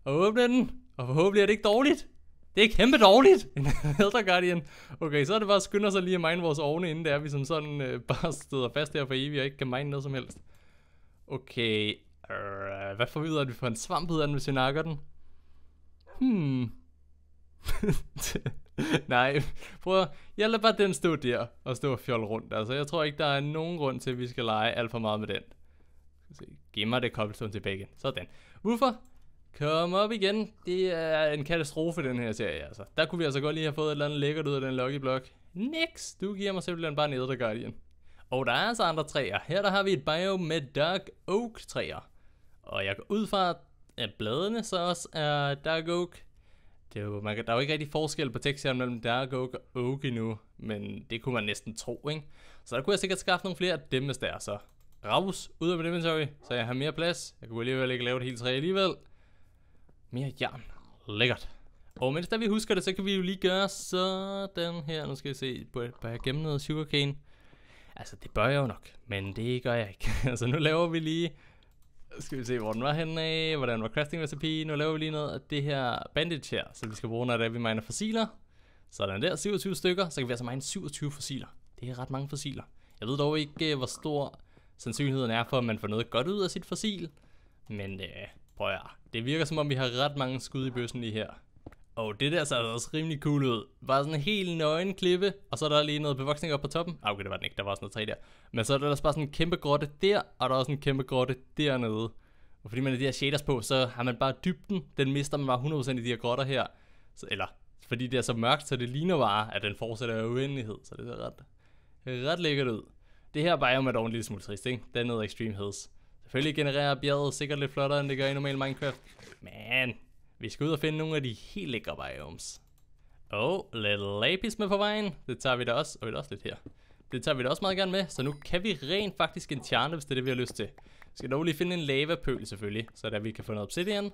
og åbne den, og forhåbentlig er det ikke dårligt. Det er kæmpe dårligt, *laughs* en Elder Guardian. Okay, så er det bare at skynde os lige at mine vores ovne, inden det er, vi som sådan øh, *laughs* bare støder fast her for evigt og ikke kan mine noget som helst. Okay, øh, hvad får vi ud af, at vi får en svamp ud af den, hvis vi nakker den? Hmm. *laughs* Nej, prøv at, jeg lader bare den stå der og stå og fjolle rundt. Altså, jeg tror ikke, der er nogen grund til, at vi skal lege alt for meget med den. Giv mig det kobblestone tilbage igen. Sådan. Hvorfor? Kom op igen. Det er en katastrofe, den her serie, altså. Der kunne vi altså godt lige have fået et eller andet lækkert ud af den Lucky Block. Nix! Du giver mig simpelthen bare ned ædre Guardian. Og der er altså andre træer. Her der har vi et bio med Dark Oak træer. Og jeg går ud fra, at bladene så også er Dark Oak. Det er jo, man, der er jo ikke rigtig forskel på tekstserien mellem Dark Oak og Oak endnu, men det kunne man næsten tro, ikke? Så der kunne jeg sikkert skaffe nogle flere af dem, hvis der er så. Raus ud af min inventory, så jeg har mere plads. Jeg kunne alligevel ikke lave det hele træ alligevel. Mere jern. Lækkert. Og mens da vi husker det, så kan vi jo lige gøre sådan her. Nu skal jeg se, bør jeg gemme noget sugarcane? Altså, det bør jeg jo nok, men det gør jeg ikke. altså, *laughs* nu laver vi lige... Skal vi se, hvor den var henne af, hvordan var crafting recipe. Nu laver vi lige noget af det her bandage her, så vi skal bruge, når det er, vi miner fossiler. Sådan der, 27 stykker, så kan vi altså mine 27 fossiler. Det er ret mange fossiler. Jeg ved dog ikke, øh, hvor stor sandsynligheden er for, at man får noget godt ud af sit fossil. Men øh, Prøv at det virker som om, vi har ret mange skud i bøssen lige her. Og det der ser altså også rimelig cool ud. Bare sådan en helt nøgen klippe, og så er der lige noget bevoksning op på toppen. Ah, okay, det var den ikke, der var sådan noget træ der. Men så er der også bare sådan en kæmpe grotte der, og der er også en kæmpe grotte dernede. Og fordi man er de her shaders på, så har man bare dybden. Den mister man bare 100% i de her grotter her. Så, eller, fordi det er så mørkt, så det ligner bare, at den fortsætter i uendelighed. Så det er ret, ret lækkert ud. Det her bare er jo med et ordentligt smule trist, ikke? Den hedder Extreme Hills. Selvfølgelig genererer bjerget sikkert lidt flottere, end det gør i normal Minecraft. Men vi skal ud og finde nogle af de helt lækre biomes. Og oh, lidt lapis med på vejen. Det tager vi da også. Og oh, også lidt her. Det tager vi da også meget gerne med. Så nu kan vi rent faktisk tjerne, hvis det er det, vi har lyst til. Vi skal dog lige finde en lavapøl selvfølgelig, så der vi kan få noget obsidian.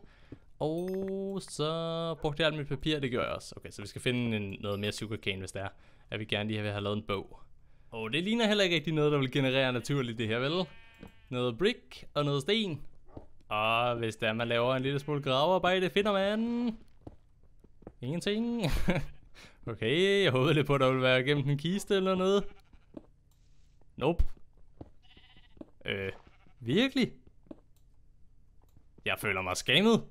Og så brugte jeg alt mit papir, det gjorde jeg også. Okay, så vi skal finde en, noget mere sugarcane, hvis det er. At vi gerne lige have, have lavet en bog. Og det ligner heller ikke rigtig noget, der vil generere naturligt det her, vel? noget brick og noget sten. Og hvis der man laver en lille smule gravearbejde, finder man... Ingenting. *laughs* okay, jeg håbede lidt på, at der ville være gemt en kiste eller noget. Nope. Øh, virkelig? Jeg føler mig skamet.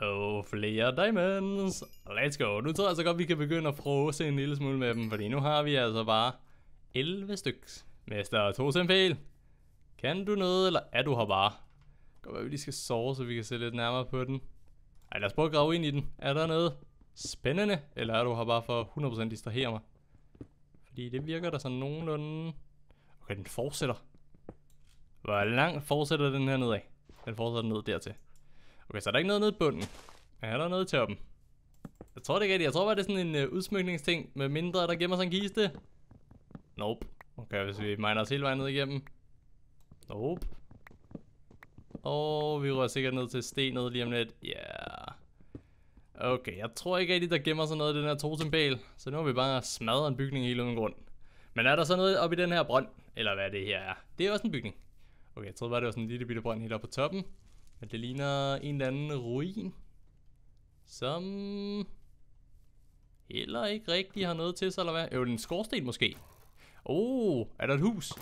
Og oh, flere diamonds. Let's go. Nu tror jeg så godt, vi kan begynde at frose en lille smule med dem, fordi nu har vi altså bare 11 styks. Mester simpel. Kan du noget, eller er du her bare? Godt være, vi lige skal sove, så vi kan se lidt nærmere på den. Ej, lad os prøve at grave ind i den. Er der noget spændende, eller er du her bare for 100% distrahere mig? Fordi det virker der sådan nogenlunde... Okay, den fortsætter. Hvor langt fortsætter den her nedad? Den fortsætter ned dertil. Okay, så er der ikke noget nede i bunden. Er der noget i toppen? Jeg tror det ikke Jeg tror bare, det er sådan en uh, udsmykningsting, med mindre der gemmer sig en kiste. Nope. Okay, hvis vi miner os hele vejen ned igennem. Nope. Og vi rører sikkert ned til stenet lige om lidt. Ja. Yeah. Okay, jeg tror ikke rigtig, der gemmer sig noget i den her totempæl. Så nu har vi bare smadret en bygning hele uden grund. Men er der så noget oppe i den her brønd? Eller hvad det her er? Det er også en bygning. Okay, jeg troede bare, det var sådan en lille bitte brønd helt oppe på toppen. Men det ligner en eller anden ruin. Som... Heller ikke rigtig har noget til sig, eller hvad? Jo, en skorsten måske. Oh, er der et hus?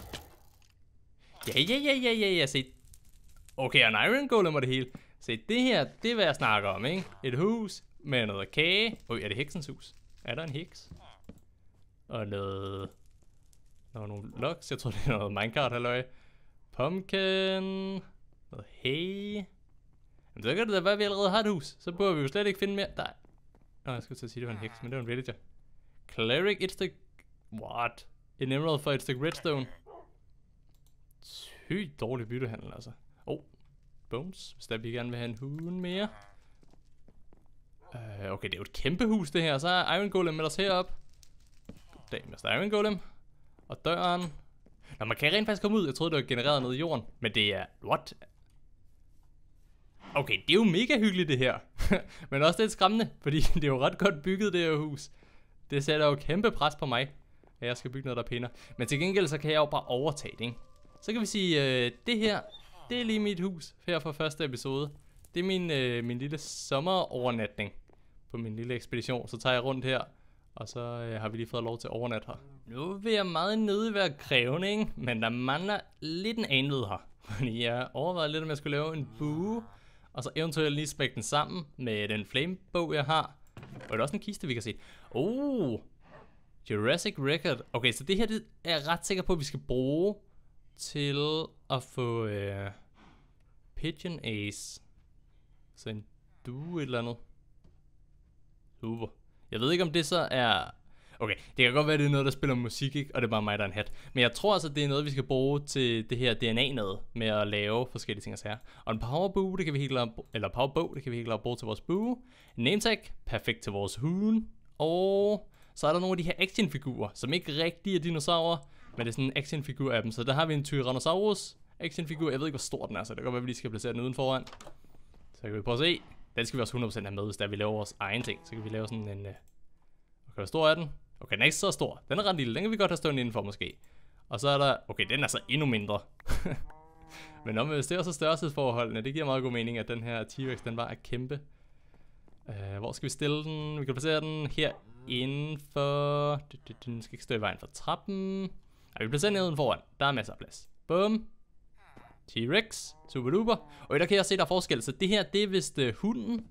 Ja, ja, ja, ja, ja, ja, se. Okay, og en iron golem og det hele. Se, det her, det er hvad jeg snakker om, ikke? Et hus med noget kage. Øj, er det heksens hus? Er der en heks? Og noget... Der var nogle loks. Jeg tror, det er noget minecart, halløj. Pumpkin. Noget hay. Men så kan det da være, at vi allerede har et hus. Så burde vi jo slet ikke finde mere. Nej. Nå, jeg skulle til at sige, at det var en heks, men det var en villager. Cleric, et stykke... What? En emerald for et stykke redstone sygt dårlig byttehandel, altså. Oh, bums. Hvis der vi gerne vil have en hund mere. Uh, okay, det er jo et kæmpe hus, det her. Så er Iron Golem med os herop. Goddag, Mr. Iron Golem. Og døren. Nå, man kan rent faktisk komme ud. Jeg troede, det var genereret nede i jorden. Men det er... What? Okay, det er jo mega hyggeligt, det her. *laughs* Men også lidt skræmmende, fordi *laughs* det er jo ret godt bygget, det her hus. Det sætter jo kæmpe pres på mig, at jeg skal bygge noget, der pinder. Men til gengæld, så kan jeg jo bare overtage det, ikke? Så kan vi sige, øh, det her, det er lige mit hus her fra første episode. Det er min, øh, min lille sommerovernatning på min lille ekspedition. Så tager jeg rundt her, og så øh, har vi lige fået lov til at overnatte her. Nu vil jeg meget nødig være krævende, ikke? men der mangler lidt en anled her. Fordi jeg overvejede lidt, om jeg skulle lave en bue, og så eventuelt lige smække den sammen med den flamebog, jeg har. Og det er også en kiste, vi kan se. Oh, Jurassic Record. Okay, så det her det er jeg ret sikker på, at vi skal bruge til at få øh, Pigeon Ace. Så en due et eller andet. Super. Jeg ved ikke, om det så er... Okay, det kan godt være, det er noget, der spiller musik, ikke? Og det er bare mig, der er en hat. Men jeg tror altså, det er noget, vi skal bruge til det her DNA noget med at lave forskellige ting og sager. Og en powerbue, det kan vi helt klart... Eller powerbog, det kan vi helt klart bruge til vores bue. En tag, perfekt til vores hune. Og så er der nogle af de her actionfigurer, som ikke rigtig er dinosaurer, men det er sådan en actionfigur af dem, så der har vi en Tyrannosaurus actionfigur. Jeg ved ikke, hvor stor den er, så det kan godt være, at vi lige skal placere den uden foran. Så kan vi prøve at se. Den skal vi også 100% have med, hvis der vi laver vores egen ting. Så kan vi lave sådan en... Øh... Okay, hvor stor er den? Okay, den er ikke så stor. Den er ret lille. Den kan vi godt have stående indenfor måske. Og så er der... Okay, den er så endnu mindre. *laughs* Men om hvis det er størrelsesforholdene, det giver meget god mening, at den her T-Rex, den var er kæmpe. Uh, hvor skal vi stille den? Vi kan placere den her indenfor... Den skal ikke stå i vejen for trappen. Er vi placeret nede foran? Der er masser af plads. Bum. T-Rex. Super duper. Og der kan jeg se, der er forskel. Så det her, det er vist uh, hunden.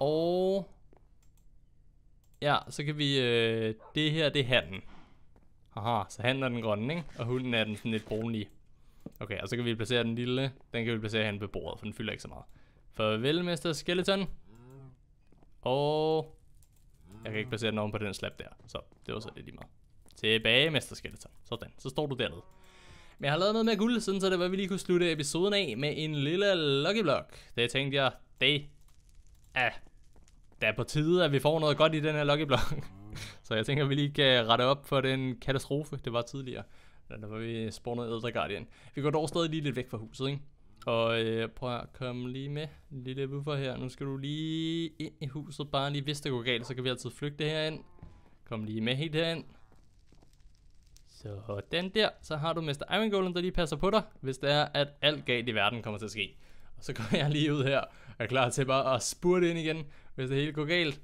Og... Ja, så kan vi... Uh, det her, det er handen. Aha, så handen er den grønne, ikke? Og hunden er den sådan lidt brunlige. Okay, og så kan vi placere den lille. Den kan vi placere hen på bordet, for den fylder ikke så meget. Farvel, Mr. Skeleton. Og... Jeg kan ikke placere den oven på den slap der, så det var så lidt lige meget. Tilbage, Mester Skeletor. Sådan, så står du dernede. Men jeg har lavet noget med guld, sådan så det var, at vi lige kunne slutte episoden af med en lille Lucky Block. Det tænkte jeg, det er, det er på tide, at vi får noget godt i den her Lucky Block. *laughs* så jeg tænker, at vi lige kan rette op for den katastrofe, det var tidligere. Der var vi spawnet Elder Guardian. Vi går dog stadig lige lidt væk fra huset, ikke? Og øh, prøv at komme lige med, lille buffer her. Nu skal du lige ind i huset, bare lige hvis det går galt, så kan vi altid flygte herind. Kom lige med helt herind. Så den der, så har du Mr. Iron Golem, der lige passer på dig, hvis det er, at alt galt i verden kommer til at ske. Og så går *laughs* jeg lige ud her, og er klar til bare at spurte ind igen, hvis det hele går galt.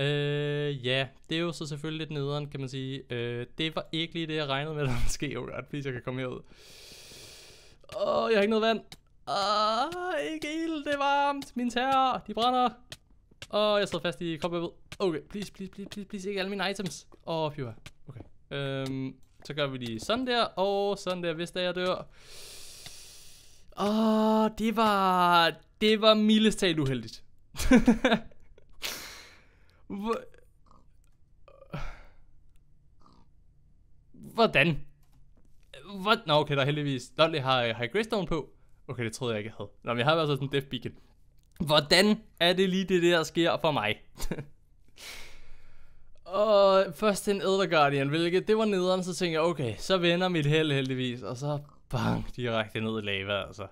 Øh, ja, det er jo så selvfølgelig lidt nederen, kan man sige. Øh, det var ikke lige det, jeg regnede med, *laughs* der ske. Oh god, please, jeg kan komme herud. Åh, oh, jeg har ikke noget vand. Åh, oh, ikke ild, det er varmt. Mine tæer, de brænder. Åh, oh, jeg sidder fast i kroppen. Okay, please, please, please, please, please, ikke alle mine items. Åh, oh, pure. Øhm, så gør vi lige sådan der, og sådan der, hvis der jeg dør. Åh, oh, det var... Det var mildest talt uheldigt. *laughs* Hvordan? Hvad? Nå, okay, der er heldigvis... Nå, det har, har Greystone på. Okay, det troede jeg ikke, jeg havde. Nå, men jeg har været sådan en death beacon. Hvordan er det lige det der sker for mig? *laughs* Og først til en Elder Guardian, hvilket det var nederen, så tænkte jeg, okay, så vender mit held heldigvis, og så bang, direkte ned i lava, altså.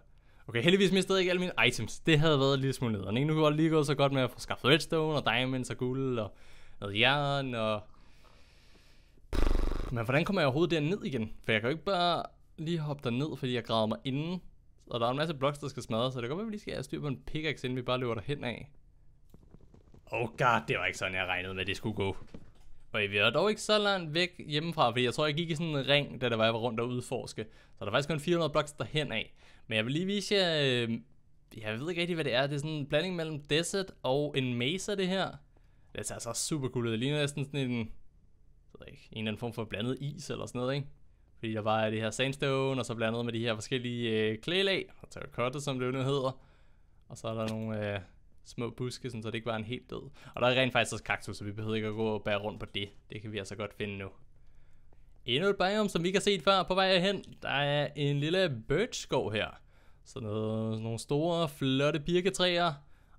Okay, heldigvis mistede jeg ikke alle mine items. Det havde været lidt smule nederen, ikke? Nu var jeg lige gået så godt med at få skaffet redstone, og diamonds, og guld, og noget jern, og... Men hvordan kommer jeg overhovedet derned igen? For jeg kan jo ikke bare lige hoppe derned, fordi jeg graver mig inden. Og der er en masse blocks, der skal smadre, så det kan godt være, at vi lige skal have styr på en pickaxe, inden vi bare løber derhen af. Oh god, det var ikke sådan, jeg regnede med, at det skulle gå. Og vi er dog ikke så langt væk hjemmefra, fordi jeg tror, jeg gik i sådan en ring, da der var, jeg var rundt og udforske. Så der er faktisk kun 400 blocks derhen af. Men jeg vil lige vise jer, øh, jeg ved ikke rigtig, hvad det er. Det er sådan en blanding mellem desert og en mesa, det her. Det er altså super cool. Det ligner næsten sådan en, jeg ved ikke, en eller anden form for blandet is eller sådan noget, ikke? Fordi der var det her sandstone, og så blandet med de her forskellige øh, klælag, og terracotta, som det jo nu hedder. Og så er der nogle, øh, små buske, sådan, så det ikke var en helt død. Og der er rent faktisk også kaktus, så vi behøver ikke at gå og bære rundt på det. Det kan vi altså godt finde nu. Endnu et biome, som vi ikke har set før på vej hen. Der er en lille birchskov her. Så noget, nogle store, flotte birketræer.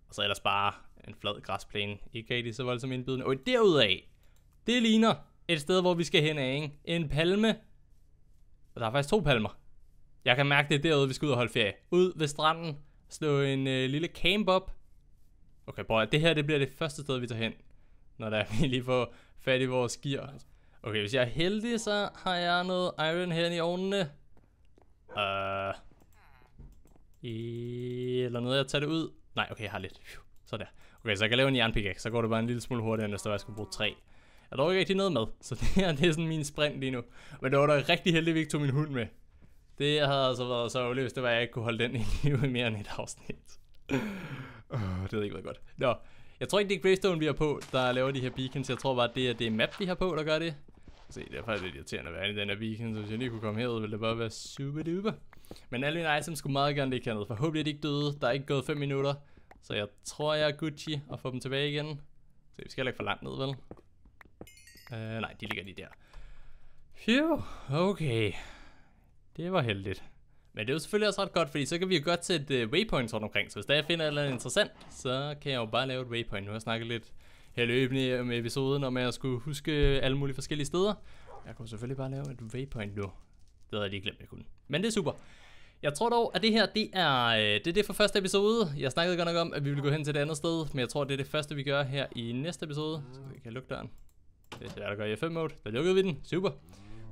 Og så ellers bare en flad græsplæne. Ikke rigtig så voldsomt indbydende. Og derudaf, det ligner et sted, hvor vi skal hen af, ikke? En palme. Og der er faktisk to palmer. Jeg kan mærke, det er derude, vi skal ud og holde ferie. Ud ved stranden. Slå en øh, lille camp op. Okay, prøv det her det bliver det første sted, vi tager hen, når der *laughs* vi lige får fat i vores gear. Okay, hvis jeg er heldig, så har jeg noget iron her i ovnene. Øh... Uh, eller noget, jeg tager det ud. Nej, okay, jeg har lidt. så der. Okay, så jeg kan lave en jernpickaxe, så går det bare en lille smule hurtigere, end hvis jeg skulle bruge tre. Jeg er dog ikke rigtig noget med, *laughs* så det her det er sådan min sprint lige nu. Men det var da rigtig heldig, at vi ikke tog min hund med. Det havde altså været så ulyst, det var, at jeg ikke kunne holde den i *laughs* live i mere end et afsnit. Oh, det ved ikke været godt. Nå, jeg tror ikke, det er Greystone, vi har på, der laver de her beacons. Jeg tror bare, det er det map, vi har på, der gør det. Se, det er faktisk lidt irriterende at være i den her beacon, så hvis jeg lige kunne komme herud, ville det bare være super duper. Men alle mine items skulle meget gerne ligge hernede. Forhåbentlig er de ikke døde. Der er ikke gået 5 minutter. Så jeg tror, jeg er Gucci og får dem tilbage igen. Se, vi skal heller ikke for langt ned, vel? Uh, nej, de ligger lige der. Phew, okay. Det var heldigt. Men det er jo selvfølgelig også ret godt, fordi så kan vi jo godt sætte uh, waypoints rundt omkring. Så hvis der jeg finder noget interessant, så kan jeg jo bare lave et waypoint. Nu har jeg snakket lidt her løbende om episoden, om jeg skulle huske øh, alle mulige forskellige steder. Jeg kunne selvfølgelig bare lave et waypoint nu. Det havde jeg lige glemt, jeg kunne. Men det er super. Jeg tror dog, at det her, det er, øh, det er det for første episode. Jeg snakkede godt nok om, at vi ville gå hen til et andet sted, men jeg tror, det er det første, vi gør her i næste episode. Så vi kan lukke døren. Det er der der gør i F5-mode. Der lukkede vi den. Super.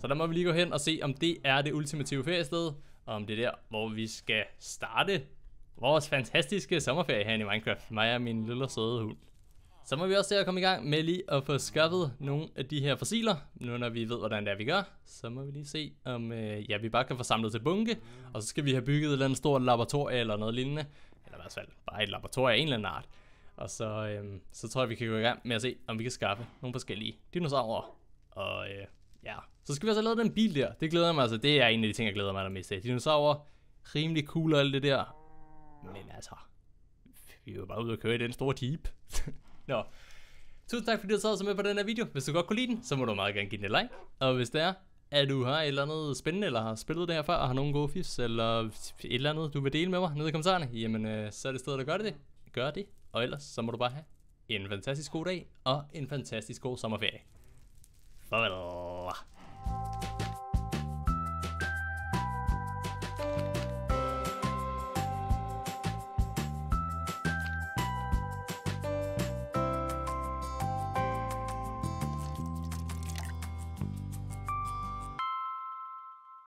Så der må vi lige gå hen og se, om det er det ultimative feriested om det der, hvor vi skal starte vores fantastiske sommerferie her i Minecraft, mig og min lille søde hund. Så må vi også til at komme i gang med lige at få skaffet nogle af de her fossiler. Nu når vi ved, hvordan det er, vi gør, så må vi lige se, om øh, ja, vi bare kan få samlet til bunke. Og så skal vi have bygget et eller andet stort laboratorium eller noget lignende. Eller i hvert fald bare et laboratorium af en eller anden art. Og så, øh, så tror jeg, vi kan gå i gang med at se, om vi kan skaffe nogle forskellige dinosaurer. Og øh, Ja, så skal vi altså lave den bil der. Det glæder jeg mig altså. Det er en af de ting, jeg glæder mig allermest af. Dinosaurer, rimelig cool og alt det der. Men altså, vi er jo bare ude og køre i den store Jeep. *laughs* Nå. Tusind tak fordi du sad så med på den her video. Hvis du godt kunne lide den, så må du meget gerne give den et like. Og hvis det er, at du har et eller andet spændende, eller har spillet det her før, og har nogle gode fifs, eller et eller andet, du vil dele med mig nede i kommentarerne, jamen øh, så er det stedet at gøre det. Gør det. Og ellers, så må du bare have en fantastisk god dag, og en fantastisk god sommerferie. Farvel.